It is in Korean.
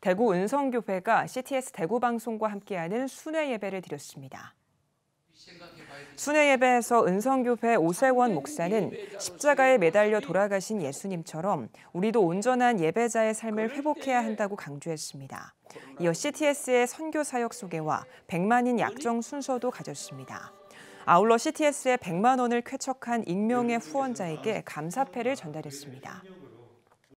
대구 은성교회가 CTS 대구방송과 함께하는 순회 예배를 드렸습니다. 순회 예배에서 은성교회 오세원 목사는 십자가에 매달려 돌아가신 예수님처럼 우리도 온전한 예배자의 삶을 회복해야 한다고 강조했습니다. 이어 CTS의 선교 사역 소개와 100만인 약정 순서도 가졌습니다. 아울러 CTS의 100만 원을 쾌척한 익명의 후원자에게 감사패를 전달했습니다.